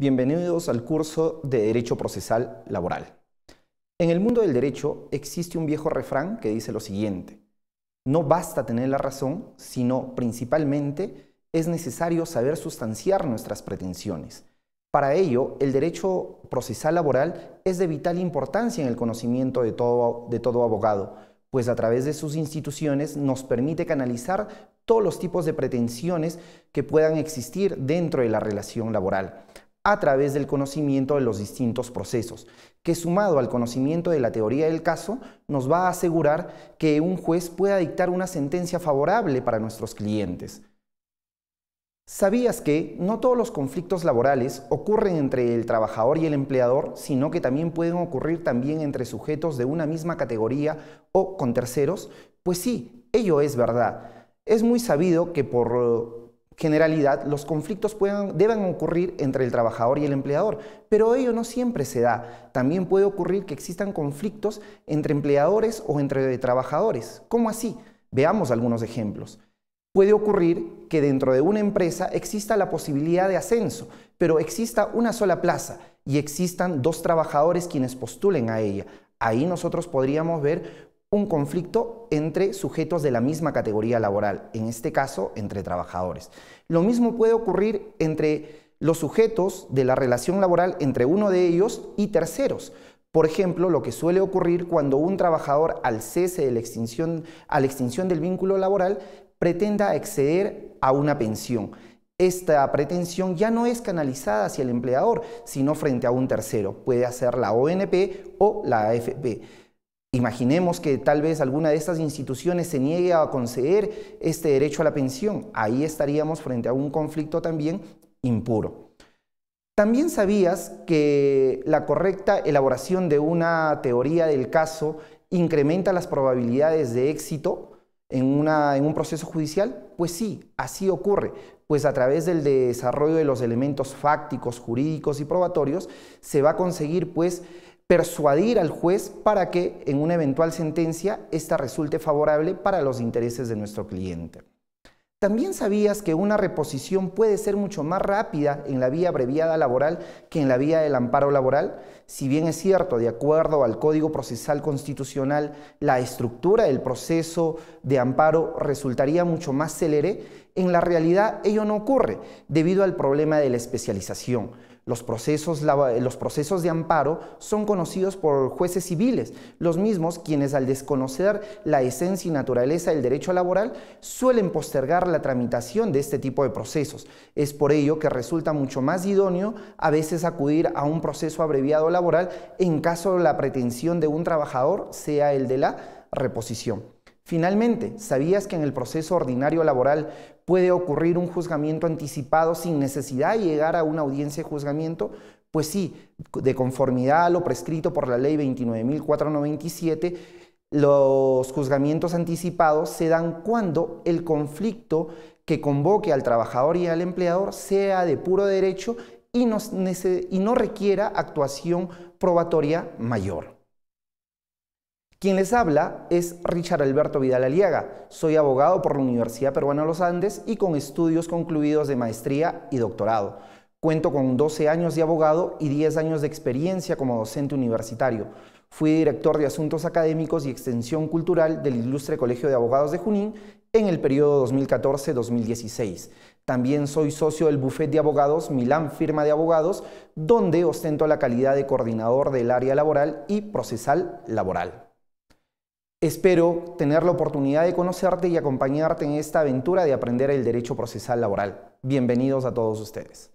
Bienvenidos al curso de Derecho Procesal Laboral. En el mundo del derecho existe un viejo refrán que dice lo siguiente. No basta tener la razón, sino principalmente es necesario saber sustanciar nuestras pretensiones. Para ello, el derecho procesal laboral es de vital importancia en el conocimiento de todo, abogado, pues a través de sus instituciones nos permite canalizar todos los tipos de pretensiones que puedan existir dentro de la relación laboral a través del conocimiento de los distintos procesos, que sumado al conocimiento de la teoría del caso nos va a asegurar que un juez pueda dictar una sentencia favorable para nuestros clientes. ¿Sabías que no todos los conflictos laborales ocurren entre el trabajador y el empleador, sino que también pueden ocurrir también entre sujetos de una misma categoría o con terceros? Pues sí, ello es verdad. Es muy sabido que por generalidad, los conflictos deben ocurrir entre el trabajador y el empleador, pero ello no siempre se da. También puede ocurrir que existan conflictos entre empleadores o entre trabajadores. ¿Cómo así? Veamos algunos ejemplos. Puede ocurrir que dentro de una empresa exista la posibilidad de ascenso, pero exista una sola plaza y existan dos trabajadores quienes postulen a ella. Ahí nosotros podríamos ver un conflicto entre sujetos de la misma categoría laboral, en este caso entre trabajadores. Lo mismo puede ocurrir entre los sujetos de la relación laboral entre uno de ellos y terceros. Por ejemplo, lo que suele ocurrir cuando un trabajador al cese de la extinción, a la extinción del vínculo laboral pretenda acceder a una pensión. Esta pretensión ya no es canalizada hacia el empleador, sino frente a un tercero. Puede ser la ONP o la AFP. Imaginemos que tal vez alguna de estas instituciones se niegue a conceder este derecho a la pensión. Ahí estaríamos frente a un conflicto también impuro. También sabías que la correcta elaboración de una teoría del caso incrementa las probabilidades de éxito en, en un proceso judicial. Pues sí, así ocurre, pues a través del desarrollo de los elementos fácticos, jurídicos y probatorios se va a conseguir pues persuadir al juez para que en una eventual sentencia esta resulte favorable para los intereses de nuestro cliente. También sabías que una reposición puede ser mucho más rápida en la vía abreviada laboral que en la vía del amparo laboral. Si bien es cierto, de acuerdo al Código Procesal Constitucional, la estructura del proceso de amparo resultaría mucho más célere, en la realidad ello no ocurre debido al problema de la especialización. Los procesos, los procesos, de amparo son conocidos por jueces civiles, los mismos quienes al desconocer la esencia y naturaleza del derecho laboral suelen postergar la tramitación de este tipo de procesos. Es por ello que resulta mucho más idóneo a veces acudir a un proceso abreviado laboral en caso la pretensión de un trabajador sea el de la reposición. Finalmente, ¿sabías que en el proceso ordinario laboral puede ocurrir un juzgamiento anticipado sin necesidad de llegar a una audiencia de juzgamiento, pues sí, de conformidad a lo prescrito por la ley 29.497, los juzgamientos anticipados se dan cuando el conflicto que convoque al trabajador y al empleador sea de puro derecho y no, y no requiera actuación probatoria mayor. Quien les habla es Richard Alberto Vidal Aliaga. Soy abogado por la Universidad Peruana de los Andes y con estudios concluidos de maestría y doctorado. Cuento con 12 años de abogado y 10 años de experiencia como docente universitario. Fui director de Asuntos Académicos y Extensión Cultural del Ilustre Colegio de Abogados de Junín en el periodo 2014-2016. También soy socio del Buffet de abogados Milán Firma de Abogados, donde ostento la calidad de coordinador del área laboral y procesal laboral. Espero tener la oportunidad de conocerte y acompañarte en esta aventura de aprender el derecho procesal laboral. Bienvenidos a todos ustedes.